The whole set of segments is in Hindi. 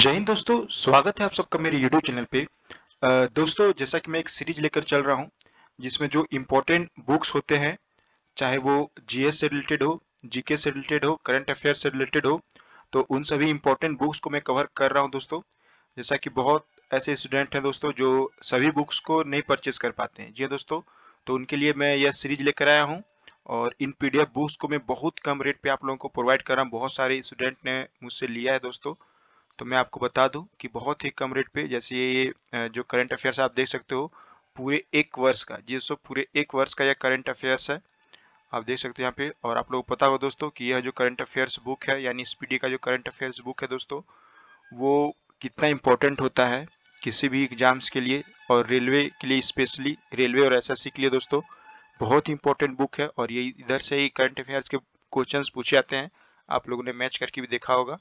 जय हिंद दोस्तों स्वागत है आप सबका मेरे यूट्यूब चैनल पे दोस्तों जैसा कि मैं एक सीरीज लेकर चल रहा हूँ जिसमें जो इम्पोर्टेंट बुक्स होते हैं चाहे वो जी से रिलेटेड हो जीके से रिलेटेड हो करंट अफेयर से रिलेटेड हो तो उन सभी इम्पोर्टेंट बुक्स को मैं कवर कर रहा हूँ दोस्तों जैसा कि बहुत ऐसे स्टूडेंट हैं दोस्तों जो सभी बुक्स को नहीं परचेज कर पाते हैं जी हाँ दोस्तों तो उनके लिए मैं यह सीरीज लेकर आया हूँ और इन पी बुक्स को मैं बहुत कम रेट पर आप लोगों को प्रोवाइड कर रहा हूँ बहुत सारे स्टूडेंट ने मुझसे लिया है दोस्तों तो मैं आपको बता दूं कि बहुत ही कम रेट पे जैसे ये जो करंट अफेयर्स आप देख सकते हो पूरे एक वर्ष का जी दोस्तों पूरे एक वर्ष का यह करंट अफेयर्स है आप देख सकते हो यहाँ पे और आप लोग पता हो दोस्तों कि यह जो करंट अफेयर्स बुक है यानी स्पीडी का जो करंट अफेयर्स बुक है दोस्तों वो कितना इम्पोर्टेंट होता है किसी भी एग्जाम्स के लिए और रेलवे के लिए स्पेशली रेलवे और एस के लिए दोस्तों बहुत ही इंपॉर्टेंट बुक है और ये इधर से ही करंट अफेयर्स के क्वेश्चंस पूछे जाते हैं आप लोगों ने मैच करके भी देखा होगा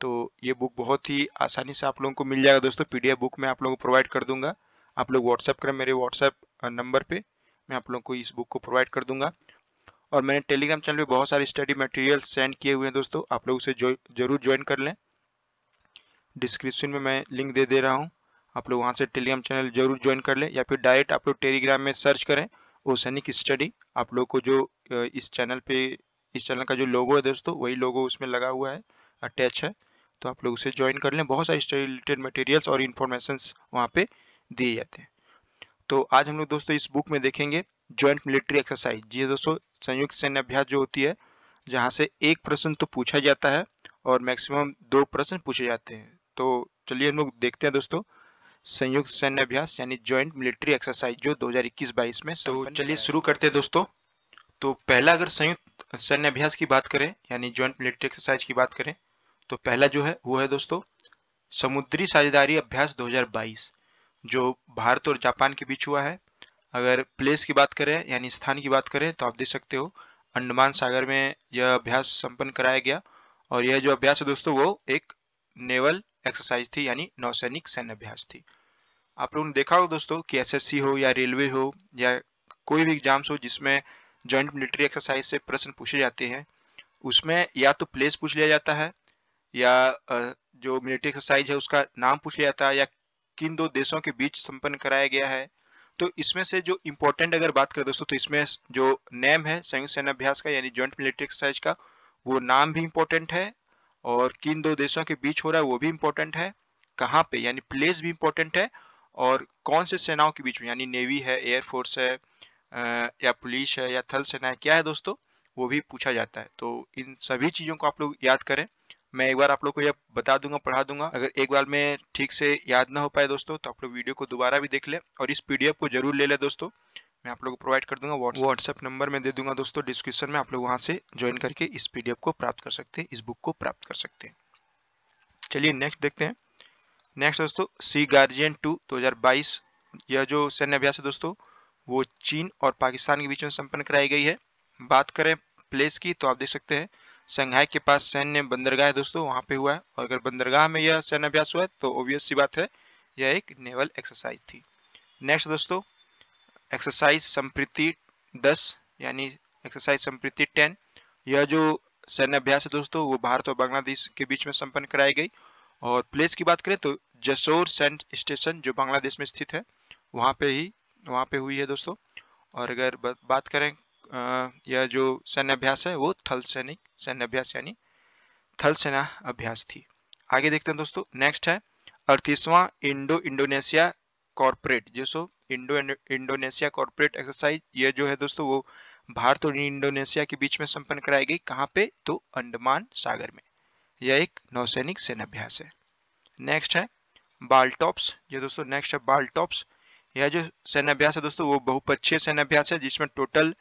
तो ये बुक बहुत ही आसानी से आप लोगों को मिल जाएगा दोस्तों पी बुक मैं आप लोगों को प्रोवाइड कर दूंगा आप लोग व्हाट्सएप करें मेरे व्हाट्सएप नंबर पे मैं आप लोगों को इस बुक को प्रोवाइड कर दूंगा और मैंने टेलीग्राम चैनल पे बहुत सारे स्टडी मटेरियल सेंड किए हुए हैं दोस्तों आप लोग उसे जरूर ज्वाइन कर लें डिस्क्रिप्शन में मैं लिंक दे दे रहा हूँ आप लोग वहाँ से टेलीग्राम चैनल जरूर ज्वाइन कर लें या फिर डायरेक्ट आप लोग टेलीग्राम में सर्च करें ओसनिक स्टडी आप लोग को जो इस चैनल पे इस चैनल का जो लोगो है दोस्तों वही लोगो उसमें लगा हुआ है अटैच है तो आप लोग उसे ज्वाइन कर लें बहुत सारे स्टडी रिलेटेड मटेरियल्स और इन्फॉर्मेशन वहाँ पे दिए जाते हैं तो आज हम लोग दोस्तों इस बुक में देखेंगे ज्वाइंट मिलिट्री एक्सरसाइज जी हाँ दोस्तों संयुक्त सैन्य अभ्यास जो होती है जहाँ से एक प्रश्न तो पूछा जाता है और मैक्सिमम दो प्रश्न पूछे जाते हैं तो चलिए हम लोग देखते हैं दोस्तों संयुक्त सैन्य अभ्यास यानी ज्वाइंट मिलिट्री एक्सरसाइज जो 2021-22 में तो चलिए शुरू करते हैं दोस्तों तो पहला अगर संयुक्त सैन्य अभ्यास की बात करें यानी ज्वाइंट मिलिट्री एक्सरसाइज की बात करें तो पहला जो है वो है दोस्तों समुद्री साझेदारी अभ्यास 2022 जो भारत और जापान के बीच हुआ है अगर प्लेस की बात करें यानी स्थान की बात करें तो आप देख सकते हो अंडमान सागर में यह अभ्यास संपन्न कराया गया और यह जो अभ्यास है दोस्तों वो एक नेवल एक्सरसाइज थी यानी नौसैनिक सैन्य अभ्यास थी आप लोगों ने देखा हो दोस्तों कि एसएससी हो या रेलवे हो या कोई भी एग्जाम्स हो जिसमें जॉइंट मिलिट्री एक्सरसाइज से प्रश्न पूछे जाते हैं उसमें या तो प्लेस पूछ लिया जाता है या जो मिलिट्री एक्सरसाइज है उसका नाम पूछ लिया था या किन दो देशों के बीच संपन्न कराया गया है तो इसमें से जो इम्पोर्टेंट अगर बात करें दोस्तों तो इसमें जो नेम है संयुक्त सेना अभ्यास का यानी ज्वाइंट मिलिट्री एक्सरसाइज का वो नाम भी इम्पोर्टेंट है और किन दो देशों के बीच हो रहा है वो भी इम्पोर्टेंट है कहाँ पे यानी प्लेस भी इम्पोर्टेंट है और कौन से सेनाओं के बीच में यानी नेवी है एयरफोर्स है या पुलिस है या थल सेना है क्या है दोस्तों वो भी पूछा जाता है तो इन सभी चीज़ों को आप लोग याद करें मैं एक बार आप लोग को यह बता दूंगा पढ़ा दूंगा अगर एक बार में ठीक से याद ना हो पाए दोस्तों तो आप लोग वीडियो को दोबारा भी देख ले और इस पीडीएफ को जरूर ले ले दोस्तों मैं आप लोग को प्रोवाइड कर दूंगा व्हाट्सएप नंबर में दे दूंगा दोस्तों डिस्क्रिप्शन में आप लोग वहाँ से ज्वाइन करके इस पी को प्राप्त कर सकते हैं इस बुक को प्राप्त कर सकते हैं चलिए नेक्स्ट देखते हैं नेक्स्ट दोस्तों सी गार्जियन टू दो यह जो सैन्य अभ्यास है दोस्तों वो चीन और पाकिस्तान के बीच में संपन्न कराई गई है बात करें प्लेस की तो आप देख सकते हैं शंघाई के पास सैन्य बंदरगाह है दोस्तों वहाँ पे हुआ है और अगर बंदरगाह में यह सैन्य अभ्यास हुआ है तो ओबियस सी बात है यह एक नेवल एक्सरसाइज थी नेक्स्ट दोस्तों एक्सरसाइज संप्रीति दस यानी एक्सरसाइज संप्रीति टेन यह जो सैन्य अभ्यास है दोस्तों वो भारत और बांग्लादेश के बीच में संपन्न कराई गई और प्लेस की बात करें तो जसोर सेंट स्टेशन जो बांग्लादेश में स्थित है वहाँ पे ही वहाँ पे हुई है दोस्तों और अगर बात करें यह जो सैन्य अभ्यास है वो थल सैनिक सैन्य अभ्यास यानी थल सेना अभ्यास थी आगे देखते हैं दोस्तों नेक्स्ट है अड़तीसवां इंडो इंडोनेशिया कॉरपोरेट जैसो इंडो इंडोनेशिया कॉरपोरेट एक्सरसाइज ये जो है दोस्तों वो भारत और इंडोनेशिया के बीच में संपन्न कराई गई कहाँ पे तो अंडमान सागर में यह एक नौसैनिक सेनाभ्यास है नेक्स्ट है बालटॉप्स ये दोस्तों नेक्स्ट है बालटॉप्स यह जो सैन्य अभ्यास है दोस्तों वो बहुपक्षीय सैन्य अभ्यास है जिसमें टोटल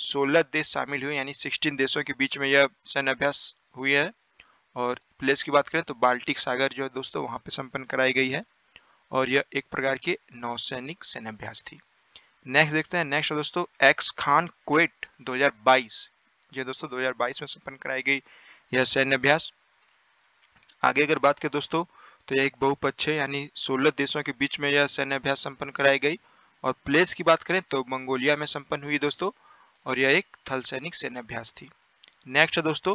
सोलह देश शामिल हुए यानी सिक्सटीन देशों के बीच में यह सैन्य अभ्यास हुई है और प्लेस की बात करें तो बाल्टिक सागर जो है दोस्तों वहाँ पर संपन्न कराई गई है और यह एक प्रकार की नौसैनिक अभ्यास थी नेक्स्ट देखते हैं नेक्स्ट दोस्तों एक्स खान क्वेट 2022 ये दोस्तों 2022 में संपन्न कराई गई यह सैन्य अभ्यास आगे अगर बात करें दोस्तों तो यह एक बहुपक्षीय यानी 16 देशों के बीच में यह सैन्य अभ्यास संपन्न कराई गई और प्लेस की बात करें तो मंगोलिया में संपन्न हुई दोस्तों और यह एक थल सैनिक सैन्य अभ्यास थी नेक्स्ट है दोस्तों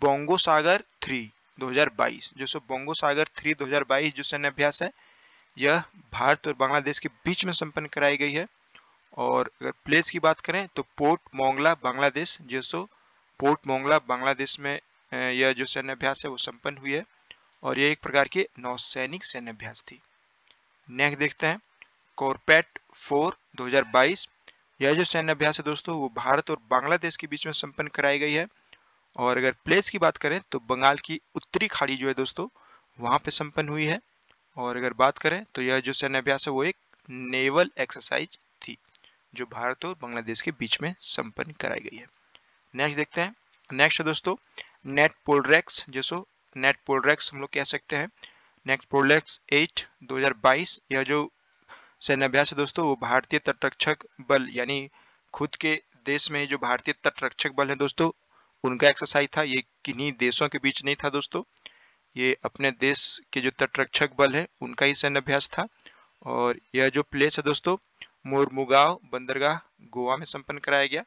बोंगो सागर थ्री 2022 जो सो बोंगो सागर थ्री 2022 जो सैन्य अभ्यास है यह भारत और बांग्लादेश के बीच में संपन्न कराई गई है और अगर प्लेस की बात करें तो पोर्ट मोंगला बांग्लादेश जो सो पोर्ट मोंगला बांग्लादेश में यह जो सैन्य अभ्यास है वो संपन्न हुई है और यह एक प्रकार के नौसैनिक सैन्य अभ्यास थी नेक्स्ट देखते हैं कॉरपेट फोर दो यह जो सैन्य अभ्यास है दोस्तों वो भारत और बांग्लादेश के बीच में संपन्न कराई गई है और अगर प्लेस की बात करें तो बंगाल की उत्तरी खाड़ी जो है दोस्तों वहाँ पे संपन्न हुई है और अगर बात करें तो यह जो सैन्य अभ्यास है वो एक नेवल एक्सरसाइज थी जो भारत और बांग्लादेश के बीच में संपन्न कराई गई है नेक्स्ट देखते हैं नेक्स्ट है दोस्तों नेट पोलरेक्स जैसो नेट पोलरेक्स हम लोग कह सकते हैं नेक्स्ट पोलरेक्स एट दो यह जो है दोस्तों वो भारतीय तटरक्षक बल यानी खुद के देश में जो भारतीय तटरक्षक बल है दोस्तों उनका एक्सरसाइज था ये किन्हीं देशों के बीच नहीं था दोस्तों ये अपने देश के जो तटरक्षक बल है उनका ही सैन्याभ्यास था और यह जो प्लेस है दोस्तों मोरमुगाव बंदरगाह गोवा में संपन्न कराया गया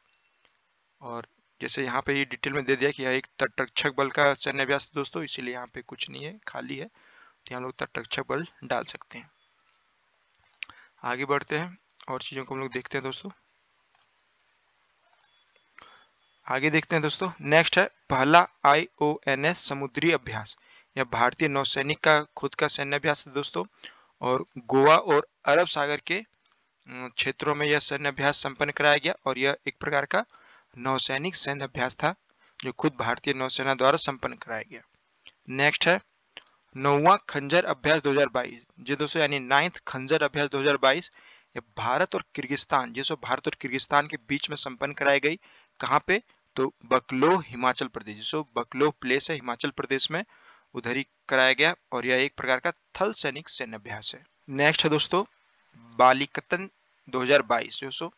और जैसे यहाँ पे ये डिटेल में दे दिया कि यह एक तटरक्षक बल का सैन्याभ्यास दोस्तों इसीलिए यहाँ पे कुछ नहीं है खाली है तो यहाँ लोग तटरक्षक बल डाल सकते हैं आगे बढ़ते हैं और चीज़ों को हम लोग देखते हैं दोस्तों आगे देखते हैं दोस्तों नेक्स्ट है पहला आई ओ एन एस समुद्री अभ्यास यह भारतीय नौसैनिक का खुद का सैन्य अभ्यास है दोस्तों और गोवा और अरब सागर के क्षेत्रों में यह सैन्य अभ्यास संपन्न कराया गया और यह एक प्रकार का नौसैनिक सैन्य अभ्यास था जो खुद भारतीय नौसेना द्वारा संपन्न कराया गया नेक्स्ट है नौवा खंजर अभ्यास 2022 जी दोस्तों यानी नाइन्थ खंजर अभ्यास 2022 ये भारत और किर्गिस्तान जिसको भारत और किर्गिस्तान के बीच में संपन्न कराई गई कहाँ पे तो बकलो हिमाचल प्रदेश जिसको बकलो प्लेस है हिमाचल प्रदेश में उधर ही कराया गया और यह एक प्रकार का थल सैनिक सैन्य अभ्यास है नेक्स्ट है दोस्तों बालिकतन 2022 दोस्तों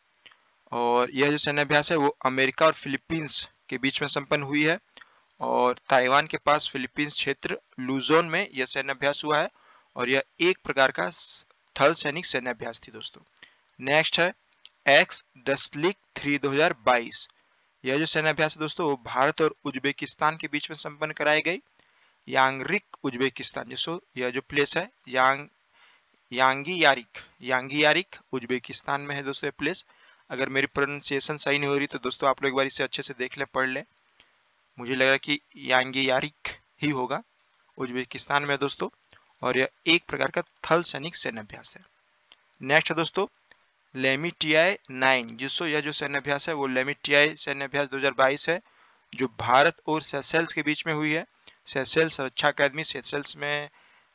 और यह जो सैन्य अभ्यास है वो अमेरिका और फिलीपींस के बीच में संपन्न हुई है और ताइवान के पास फिलीपींस क्षेत्र लूजोन में यह अभ्यास हुआ है और यह एक प्रकार का थल सैनिक अभ्यास थी दोस्तों नेक्स्ट है एक्स डस्लिक थ्री बाईस यह जो अभ्यास है दोस्तों वो भारत और उज्बेकिस्तान के बीच में संपन्न कराई गई यांगरिक उज्बेकिस्तान जिसो यह जो प्लेस है यांग यांगी यारिक यांगी यारिक उज्बेकिस्तान में है दोस्तों प्लेस अगर मेरी प्रोनाउंसिएशन सही नहीं हो रही तो दोस्तों आप लोग एक बार इसे अच्छे से देख लें पढ़ लें मुझे लगा कि यांगी यारिक ही होगा उज्बेकिस्तान में दोस्तों और यह एक प्रकार का थल सैनिक सैन्य अभ्यास है नेक्स्ट है दोस्तों लेमी टी आई नाइन जिसो यह जो सैन्य अभ्यास है वो लेमी टी आई सैन्यभ्यास दो है जो भारत और सेसेल्स के बीच में हुई है सेसेल्स रक्षा अकादमी सेसेल्स में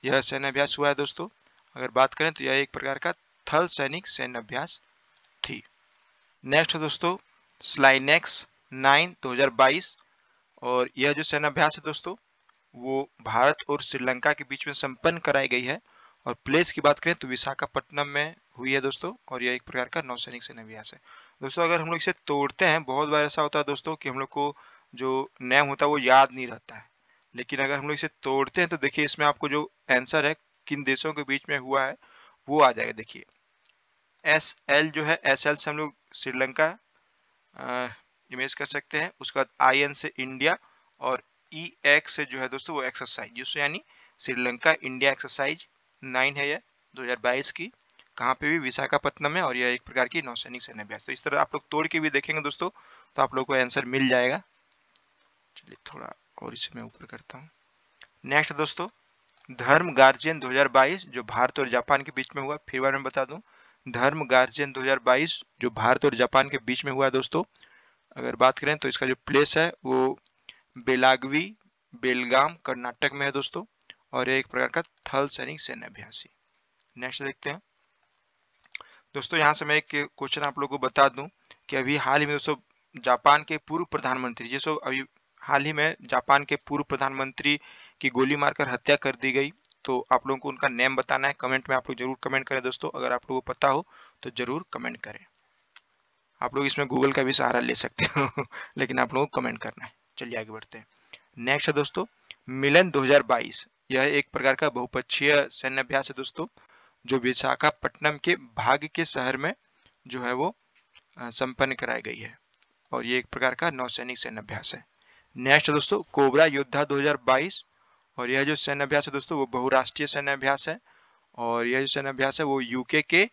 यह सैन्य अभ्यास हुआ है दोस्तों अगर बात करें तो यह एक प्रकार का थल सैनिक सैन्य अभ्यास थी नेक्स्ट है दोस्तों स्लाइनेक्स नाइन दो और यह जो सेनाभ्यास है दोस्तों वो भारत और श्रीलंका के बीच में संपन्न कराई गई है और प्लेस की बात करें तो विशाखापट्टनम में हुई है दोस्तों और यह एक प्रकार का नौसैनिक सेनाभ्यास है दोस्तों अगर हम लोग इसे तोड़ते हैं बहुत बार ऐसा होता है दोस्तों कि हम लोग को जो नेम होता है वो याद नहीं रहता है लेकिन अगर हम लोग इसे तोड़ते हैं तो देखिए इसमें आपको जो आंसर है किन देशों के बीच में हुआ है वो आ जाएगा देखिए एस एल जो है एस एल से हम लोग श्रीलंका इमेज कर सकते हैं उसके बाद आई से इंडिया और ई e एक्स से जो है दोस्तों वो एक्सरसाइज दोस्तों यानी श्रीलंका इंडिया एक्सरसाइज नाइन है यह 2022 की कहाँ पे भी विशाखापट्टनम है और यह एक प्रकार की नौसैनिक सैन्य अभ्यास तो इस तरह आप लोग तोड़ के भी देखेंगे दोस्तों तो आप लोग को आंसर मिल जाएगा चलिए थोड़ा और इसे मैं ऊपर करता हूँ नेक्स्ट दोस्तों धर्म गार्जियन 2022 जो भारत और जापान के बीच में हुआ फिर बार में बता दूं धर्म गार्जियन 2022 जो भारत और जापान के बीच में हुआ दोस्तों अगर बात करें तो इसका जो प्लेस है वो बेलागवी बेलगाम कर्नाटक में है दोस्तों और एक प्रकार का थल सैनिक सैन्य अभ्यासी नेक्स्ट देखते हैं दोस्तों यहाँ से मैं एक क्वेश्चन आप लोगों को बता दूं कि अभी हाल ही में दोस्तों जापान के पूर्व प्रधानमंत्री जैसे अभी हाल ही में जापान के पूर्व प्रधानमंत्री की गोली मारकर हत्या कर दी गई तो आप लोगों को उनका नेम बताना है कमेंट में आप लोग जरूर कमेंट करें दोस्तों अगर आप लोगों को पता हो तो जरूर कमेंट करें आप लोग इसमें गूगल का भी सहारा ले सकते हो लेकिन आप लोगों को कमेंट करना है चलिए आगे बढ़ते हैं नेक्स्ट है दोस्तों मिलन 2022 यह एक प्रकार का बहुपक्षीय सैन्य अभ्यास है दोस्तों जो विशाखापट्टनम के भाग के शहर में जो है वो संपन्न कराई गई है और ये एक प्रकार का नौसैनिक सैन्य अभ्यास है नेक्स्ट है दोस्तों कोबरा योद्धा 2022 और यह जो सैन्य अभ्यास है दोस्तों वो बहुराष्ट्रीय सैन्य अभ्यास है और यह जो सैन्य अभ्यास है वो यूके के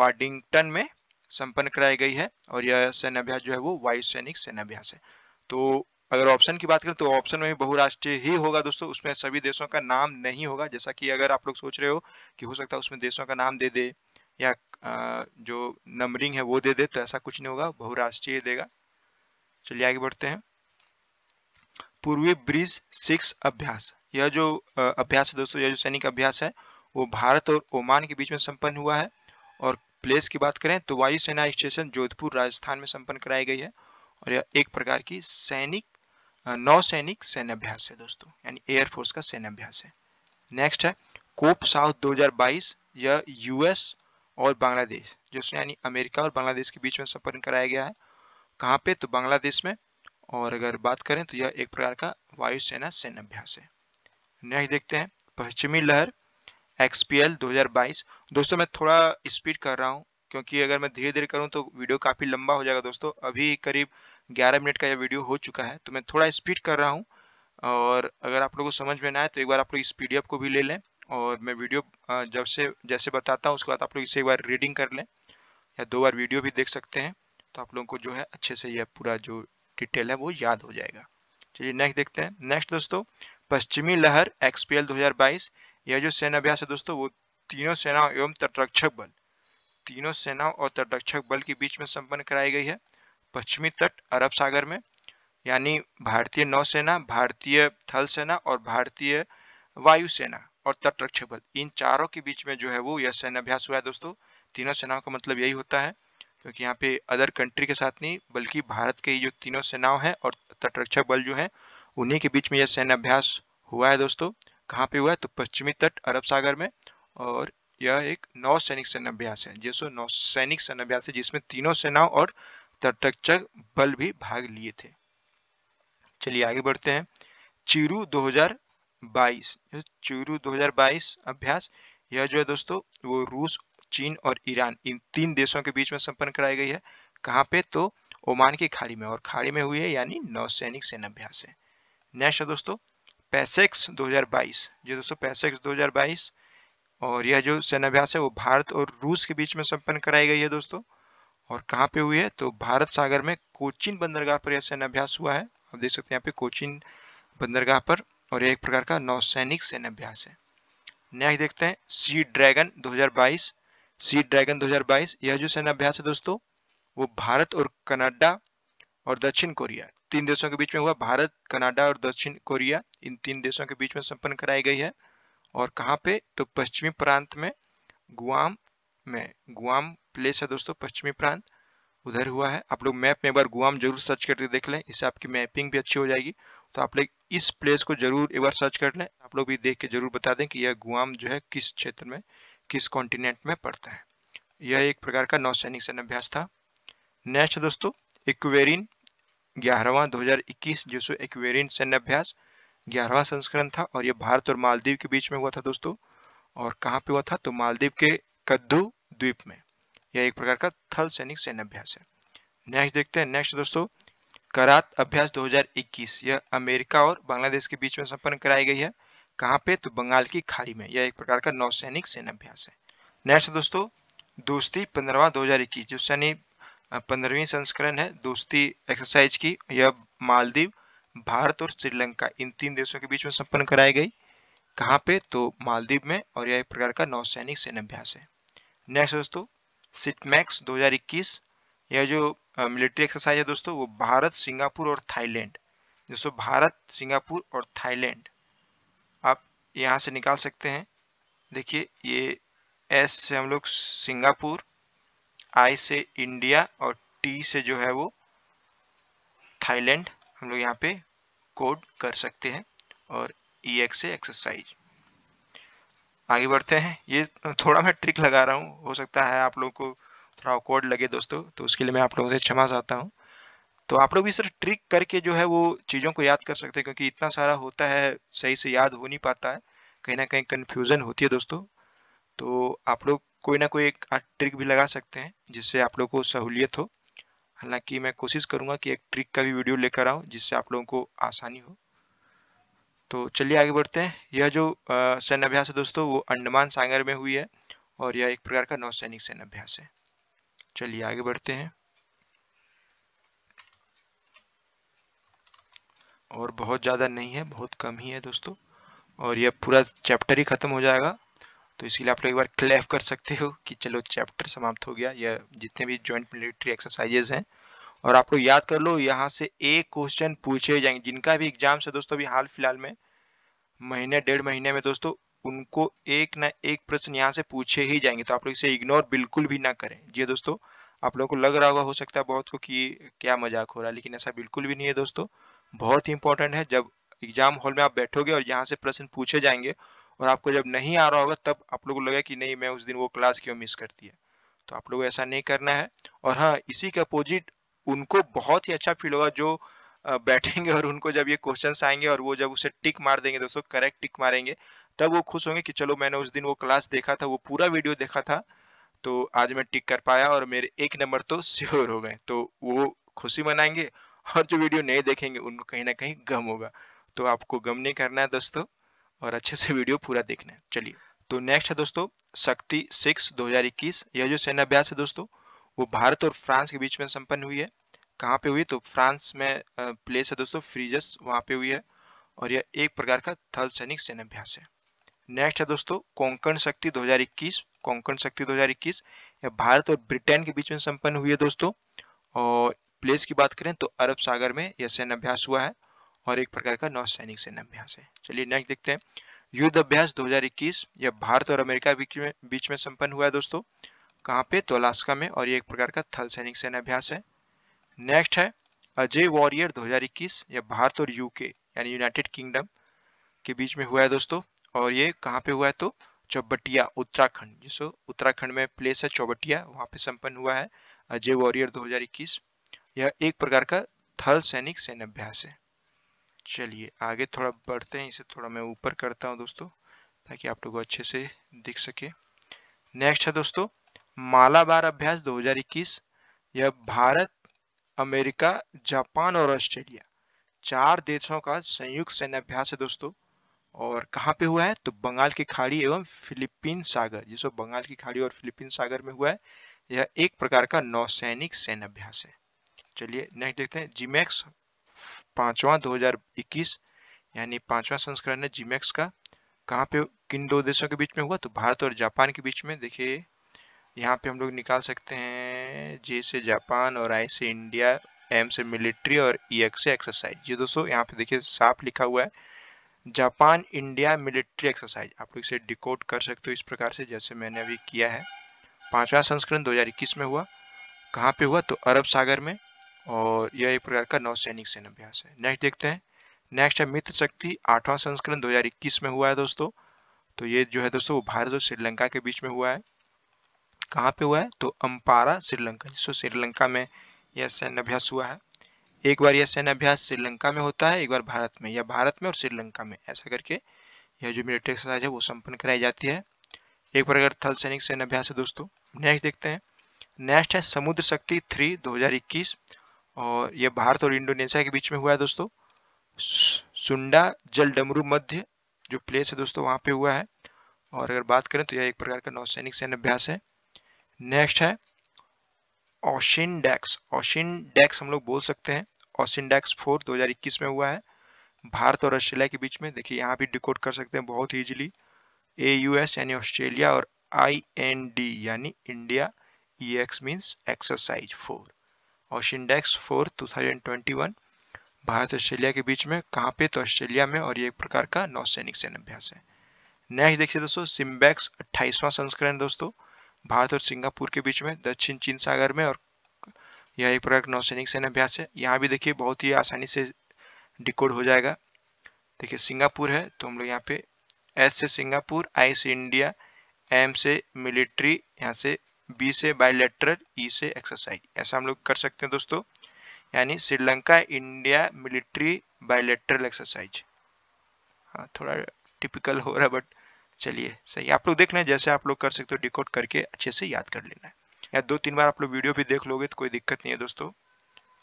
वार्डिंगटन में संपन्न कराई गई है और यह सैन्यभ्यास जो है वो वायु सैनिक सैन्यभ्यास है तो अगर ऑप्शन की बात करें तो ऑप्शन में बहुराष्ट्रीय ही होगा दोस्तों उसमें सभी देशों का नाम नहीं होगा जैसा कि अगर आप लोग सोच रहे हो कि हो सकता है उसमें देशों का नाम दे दे या जो नंबरिंग है वो दे दे तो ऐसा कुछ नहीं होगा बहुराष्ट्रीय देगा चलिए आगे बढ़ते हैं पूर्वी ब्रिज सिक्स अभ्यास यह जो अभ्यास है दोस्तों यह जो सैनिक अभ्यास है वो भारत और ओमान के बीच में संपन्न हुआ है और प्लेस की बात करें तो वायुसेना स्टेशन जोधपुर राजस्थान में संपन्न कराई गई है और यह एक प्रकार की सैनिक नौसैनिक सैन्यभ्यास है दोस्तों यानी एयरफोर्स का सैन्यभ्यास है नेक्स्ट है कोप साउथ 2022 यह यूएस और बांग्लादेश जिसमें यानी अमेरिका और बांग्लादेश के बीच में संपन्न कराया गया है कहाँ पे तो बांग्लादेश में और अगर बात करें तो यह एक प्रकार का वायुसेना सैन्य अभ्यास है नेक्स्ट देखते हैं पश्चिमी लहर एक्सपीएल 2022 दोस्तों मैं थोड़ा स्पीड कर रहा हूँ क्योंकि अगर मैं धीरे धीरे करूँ तो वीडियो काफ़ी लंबा हो जाएगा दोस्तों अभी करीब 11 मिनट का यह वीडियो हो चुका है तो मैं थोड़ा स्पीड कर रहा हूँ और अगर आप लोगों को समझ में ना आए तो एक बार आप लोग इस पी को भी ले लें और मैं वीडियो जब से जैसे बताता हूँ उसके बाद आप लोग इसे एक बार रीडिंग कर लें या दो बार वीडियो भी देख सकते हैं तो आप लोगों को जो है अच्छे से यह पूरा जो डिटेल है वो याद हो जाएगा चलिए नेक्स्ट देखते हैं नेक्स्ट दोस्तों पश्चिमी लहर एक्सपीएल 2022 यह जो सेना अभ्यास है दोस्तों वो तीनों सेना एवं तटरक्षक बल तीनों सेना और तटरक्षक बल के बीच में संपन्न कराई गई है पश्चिमी तट अरब सागर में यानी भारतीय नौसेना भारतीय थल सेना और भारतीय वायुसेना और तटरक्षक बल इन चारों के बीच में जो है वो यह अभ्यास हुआ है दोस्तों तीनों सेनाओं का मतलब यही होता है क्योंकि यहाँ पे अदर कंट्री के साथ नहीं बल्कि भारत के जो तीनों सेनाओं हैं और तटरक्षक बल जो हैं उन्हीं के बीच में यह अभ्यास हुआ है दोस्तों कहाँ पे हुआ है तो पश्चिमी तट अरब सागर में और यह एक नौसैनिक सेनाभ्यास है जैसो नौसैनिक सेनाभ्यास है जिसमें तीनों सेनाओं और तटरक्षक बल भी भाग लिए थे चलिए आगे बढ़ते हैं चिरू 2022 चिरू 2022 अभ्यास यह जो है दोस्तों वो रूस चीन और ईरान इन तीन देशों के बीच में संपन्न कराई गई है कहाँ पे तो ओमान की खाड़ी में और खाड़ी में हुई है यानी नौसैनिक सेनाभ्यास है नेक्स्ट है दोस्तों पैसेक्स 2022 ये दोस्तों पैसेक्स 2022 और यह जो सेनाभ्यास है वो भारत और रूस के बीच में संपन्न कराई गई है दोस्तों और कहाँ पे हुई है तो भारत सागर में कोचिन बंदरगाह पर यह सेनाभ्यास हुआ है आप देख सकते हैं यहाँ पे कोचिन बंदरगाह पर और एक प्रकार का नौसैनिक सेनाभ्यास है नेक्स्ट देखते हैं सी ड्रैगन 2022 सी ड्रैगन 2022 यह जो सेनाभ्यास है दोस्तों वो भारत और कनाडा और दक्षिण कोरिया तीन देशों के बीच में हुआ भारत कनाडा और दक्षिण कोरिया इन तीन देशों के बीच में संपन्न कराई गई है और कहाँ पे तो पश्चिमी प्रांत में गुआम में गुआम प्लेस है दोस्तों पश्चिमी प्रांत उधर हुआ है आप लोग मैप में एक बार गुआम जरूर सर्च करके देख लें इससे आपकी मैपिंग भी अच्छी हो जाएगी तो आप लोग इस प्लेस को जरूर एक बार सर्च कर लें आप लोग भी देख के जरूर बता दें कि यह गुआम जो है किस क्षेत्र में किस कॉन्टिनेंट में पड़ता है यह एक प्रकार का नौसैनिक सेनाभ्यास था नेक्स्ट दोस्तों इक्वेरिन ग्यारहवां 2021 जो सो एक्वेरियन अभ्यास ग्यारहवा संस्करण था और ये भारत और मालदीव के बीच में हुआ था दोस्तों और कहाँ पे हुआ था तो मालदीव के कद्दू द्वीप में यह एक प्रकार का थल सैनिक सैन्य अभ्यास है नेक्स्ट देखते हैं नेक्स्ट दोस्तों करात अभ्यास 2021 यह अमेरिका और बांग्लादेश के बीच में संपन्न कराई गई है कहाँ पे तो बंगाल की खाड़ी में यह एक प्रकार का नौसैनिक सैन्य अभ्यास है नेक्स्ट दोस्तों दोस्ती पंद्रवा 2021 जो सैनिक पंद्रहवीं संस्करण है दोस्ती एक्सरसाइज की यह मालदीव भारत और श्रीलंका इन तीन देशों के बीच में संपन्न कराई गई कहाँ पे तो मालदीव में और यह एक प्रकार का नौसैनिक सेनाभ्यास है नेक्स्ट दोस्तों सिटमैक्स 2021 यह जो मिलिट्री एक्सरसाइज है दोस्तों वो भारत सिंगापुर और थाईलैंड दोस्तों भारत सिंगापुर और थाईलैंड आप यहाँ से निकाल सकते हैं देखिए ये एस से हम लोग सिंगापुर आई से इंडिया और टी से जो है वो थाईलैंड हम लोग यहाँ पे कोड कर सकते हैं और ई e एक्स से एक्सरसाइज आगे बढ़ते हैं ये थोड़ा मैं ट्रिक लगा रहा हूँ हो सकता है आप लोगों को थोड़ा कोड लगे दोस्तों तो उसके लिए मैं आप लोगों से क्षमा चाहता हूँ तो आप लोग भी सिर्फ ट्रिक करके जो है वो चीज़ों को याद कर सकते हैं क्योंकि इतना सारा होता है सही से याद हो नहीं पाता है कहीं ना कहीं कन्फ्यूज़न होती है दोस्तों तो आप लोग कोई ना कोई एक ट्रिक भी लगा सकते हैं जिससे आप लोग को सहूलियत हो हालांकि मैं कोशिश करूँगा कि एक ट्रिक का भी वीडियो लेकर आऊं जिससे आप लोगों को आसानी हो तो चलिए आगे बढ़ते हैं यह जो सैन्य अभ्यास है दोस्तों वो अंडमान सागर में हुई है और यह एक प्रकार का नौसैनिक सैन्य अभ्यास है चलिए आगे बढ़ते हैं और बहुत ज़्यादा नहीं है बहुत कम ही है दोस्तों और यह पूरा चैप्टर ही ख़त्म हो जाएगा तो इसीलिए आप लोग एक बार क्लैप कर सकते हो कि चलो चैप्टर समाप्त हो गया या जितने भी ज्वाइंट मिलिट्री एक्सरसाइजेज हैं और आप लोग याद कर लो यहाँ से एक क्वेश्चन पूछे जाएंगे जिनका भी एग्जाम है दोस्तों अभी हाल फिलहाल में महीने डेढ़ महीने में दोस्तों उनको एक ना एक प्रश्न यहाँ से पूछे ही जाएंगे तो आप लोग इसे इग्नोर बिल्कुल भी ना करें जी हाँ दोस्तों आप लोगों को लग रहा होगा हो सकता है बहुत को कि क्या मजाक हो रहा है लेकिन ऐसा बिल्कुल भी नहीं है दोस्तों बहुत ही इंपॉर्टेंट है जब एग्जाम हॉल में आप बैठोगे और यहाँ से प्रश्न पूछे जाएंगे और आपको जब नहीं आ रहा होगा तब आप लोग को लगे कि नहीं मैं उस दिन वो क्लास क्यों मिस करती है तो आप लोगों को ऐसा नहीं करना है और हाँ इसी के अपोजिट उनको बहुत ही अच्छा फील होगा जो बैठेंगे और उनको जब ये क्वेश्चन आएंगे और वो जब उसे टिक मार देंगे दोस्तों करेक्ट टिक मारेंगे तब वो खुश होंगे कि चलो मैंने उस दिन वो क्लास देखा था वो पूरा वीडियो देखा था तो आज मैं टिक कर पाया और मेरे एक नंबर तो श्योर हो गए तो वो खुशी मनाएंगे और जो वीडियो नहीं देखेंगे उनको कहीं ना कहीं गम होगा तो आपको गम नहीं करना है दोस्तों और अच्छे से वीडियो पूरा देखना है चलिए तो नेक्स्ट है दोस्तों शक्ति सिक्स इक्कीस यह जो अभ्यास है दोस्तों वो भारत और फ्रांस के बीच में संपन्न हुई है कहाँ पे हुई तो फ्रांस में प्लेस है दोस्तों फ्रीजस वहाँ पे हुई है और यह एक प्रकार का थल सैनिक अभ्यास है नेक्स्ट है दोस्तों कोंकण शक्ति 2021 कोंकण शक्ति 2021 यह भारत और ब्रिटेन के बीच में संपन्न हुई है दोस्तों और प्लेस की बात करें तो अरब सागर में यह अभ्यास हुआ है और एक प्रकार का नौ सैनिक सेना अभ्यास है चलिए नेक्स्ट देखते हैं युद्ध अभ्यास 2021 यह भारत और अमेरिका बीच में बीच में संपन्न हुआ है दोस्तों कहाँ पे तो अलास्का में और ये एक प्रकार का थल सैनिक सेना अभ्यास है नेक्स्ट है अजय वॉरियर 2021 यह भारत और यूके यानी यूनाइटेड किंगडम के बीच में हुआ है दोस्तों और ये कहाँ पे हुआ है तो चौबटिया उत्तराखंड जिसो उत्तराखंड में प्लेस है चौबटिया वहाँ पे संपन्न हुआ है अजय वॉरियर दो यह एक प्रकार का थल सैनिक सेना अभ्यास है चलिए आगे थोड़ा बढ़ते हैं इसे थोड़ा मैं ऊपर करता हूँ दोस्तों ताकि आप लोग अच्छे से दिख सके नेक्स्ट है दोस्तों मालाबार अभ्यास 2021 यह भारत अमेरिका जापान और ऑस्ट्रेलिया चार देशों का संयुक्त अभ्यास है दोस्तों और कहाँ पे हुआ है तो बंगाल की खाड़ी एवं फिलिपीन सागर जिसको बंगाल की खाड़ी और फिलिपीन सागर में हुआ है यह एक प्रकार का नौसैनिक सैन्य अभ्यास है चलिए नेक्स्ट देखते हैं जीमैक्स पाँचवा 2021 यानी पाँचवा संस्करण है जीमेक्स का कहाँ पे किन दो देशों के बीच में हुआ तो भारत और जापान के बीच में देखिए यहाँ पे हम लोग निकाल सकते हैं जे से जापान और आई से इंडिया एम से मिलिट्री और ई e एक्स से एक्सरसाइज ये दोस्तों यहाँ पे देखिए साफ लिखा हुआ है जापान इंडिया मिलिट्री एक्सरसाइज आप लोग इसे डिकोड कर सकते हो इस प्रकार से जैसे मैंने अभी किया है पांचवा संस्करण 2021 में हुआ कहाँ पे हुआ तो अरब सागर में और यह एक प्रकार का नौसैनिक सेना अभ्यास है नेक्स्ट देखते हैं नेक्स्ट है मित्र शक्ति आठवां संस्करण 2021 में हुआ है दोस्तों तो ये जो है दोस्तों वो भारत और श्रीलंका के बीच में हुआ है कहाँ पे हुआ है तो अम्पारा श्रीलंका जिसको श्रीलंका में यह सैन्यभ्यास हुआ है एक बार यह सैन्यभ्यास श्रीलंका में होता है एक बार भारत में या भारत में और श्रीलंका में ऐसा करके यह जो मिलिट्री एक्सरसाइज है वो संपन्न कराई जाती है एक अगर थल सैनिक अभ्यास है दोस्तों नेक्स्ट देखते हैं नेक्स्ट है समुद्र शक्ति थ्री दो और ये भारत और इंडोनेशिया के बीच में हुआ है दोस्तों सुंडा जल डमरू मध्य जो प्लेस है दोस्तों वहाँ पे हुआ है और अगर बात करें तो यह एक प्रकार का नौसैनिक सैन्य अभ्यास है नेक्स्ट है ओशिन डैक्स ओशिन डैक्स हम लोग बोल सकते हैं ओशिन डैक्स फोर दो में हुआ है भारत और ऑस्ट्रेलिया के बीच में देखिए यहाँ भी डिकोड कर सकते हैं बहुत ईजिली ए यू एस यानी ऑस्ट्रेलिया और आई एन डी यानी India E X means exercise for AUSINDEX for 2021 Bharat Australia के बीच में कहाँ पे तो ऑस्ट्रेलिया में और ये एक प्रकार का नौसैनिक सैन्य अभ्यास है नेक्स्ट देखिए दोस्तों सिम्बैक्स अट्ठाईसवां संस्करण दोस्तों भारत और सिंगापुर के बीच में दक्षिण चीन सागर में और यह एक प्रकार का नौसैनिक सैन्य अभ्यास है यहाँ भी देखिए बहुत ही आसानी से डिकोड हो जाएगा देखिए सिंगापुर है तो हम लोग यहाँ पे एस से सिंगापुर आई से इंडिया एम से मिलिट्री यहाँ से बी से बायोलेटरल ई e से एक्सरसाइज ऐसा हम लोग कर सकते हैं दोस्तों यानी Sri Lanka India military bilateral exercise हाँ थोड़ा टिपिकल हो रहा बट चलिए सही आप लोग देख लें जैसे आप लोग कर सकते हो डिकोड करके अच्छे से याद कर लेना है या दो तीन बार आप लोग वीडियो भी देख लोगे तो कोई दिक्कत नहीं है दोस्तों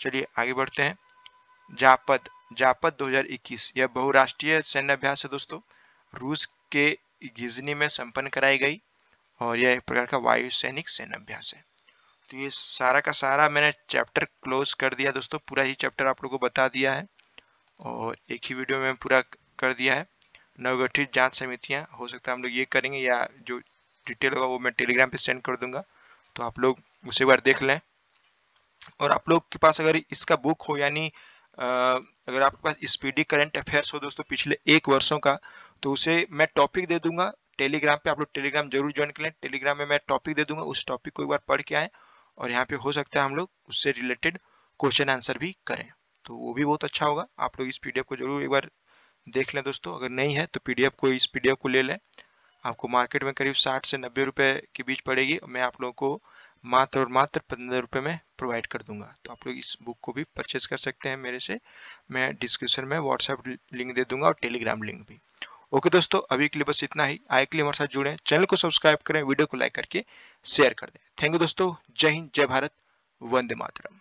चलिए आगे बढ़ते हैं जापद जापद 2021 यह बहुराष्ट्रीय सैन्य अभ्यास है दोस्तों रूस के गिजनी में संपन्न कराई गई और यह एक प्रकार का वायु सैनिक सेन अभ्यास है तो ये सारा का सारा मैंने चैप्टर क्लोज कर दिया दोस्तों पूरा ही चैप्टर आप लोगों को बता दिया है और एक ही वीडियो में पूरा कर दिया है नवगठित जांच समितियाँ हो सकता है हम लोग ये करेंगे या जो डिटेल होगा वो मैं टेलीग्राम पे सेंड कर दूंगा तो आप लोग उसे बार देख लें और आप लोग के पास अगर इसका बुक हो यानी अगर आपके पास स्पीडी करंट अफेयर्स हो दोस्तों पिछले एक वर्षों का तो उसे मैं टॉपिक दे दूंगा टेलीग्राम पे आप लोग टेलीग्राम जरूर ज्वाइन कर लें टेलीग्राम में मैं टॉपिक दे दूंगा उस टॉपिक को एक बार पढ़ के आए और यहाँ पे हो सकता है हम लोग उससे रिलेटेड क्वेश्चन आंसर भी करें तो वो भी बहुत अच्छा होगा आप लोग इस पीडीएफ को जरूर एक बार देख लें दोस्तों अगर नहीं है तो पीडीएफ को इस पीडीएफ को ले लें आपको मार्केट में करीब साठ से नब्बे रुपये के बीच पड़ेगी मैं आप लोगों को मात्र और मात्र पंद्रह रुपये में प्रोवाइड कर दूंगा तो आप लोग इस बुक को भी परचेज कर सकते हैं मेरे से मैं डिस्क्रिप्शन में व्हाट्सएप लिंक दे दूंगा और टेलीग्राम लिंक भी ओके दोस्तों अभी के लिए बस इतना ही आए के लिए हमारे साथ जुड़े चैनल को सब्सक्राइब करें वीडियो को लाइक करके शेयर कर दें थैंक यू दोस्तों जय हिंद जय भारत वंदे मातरम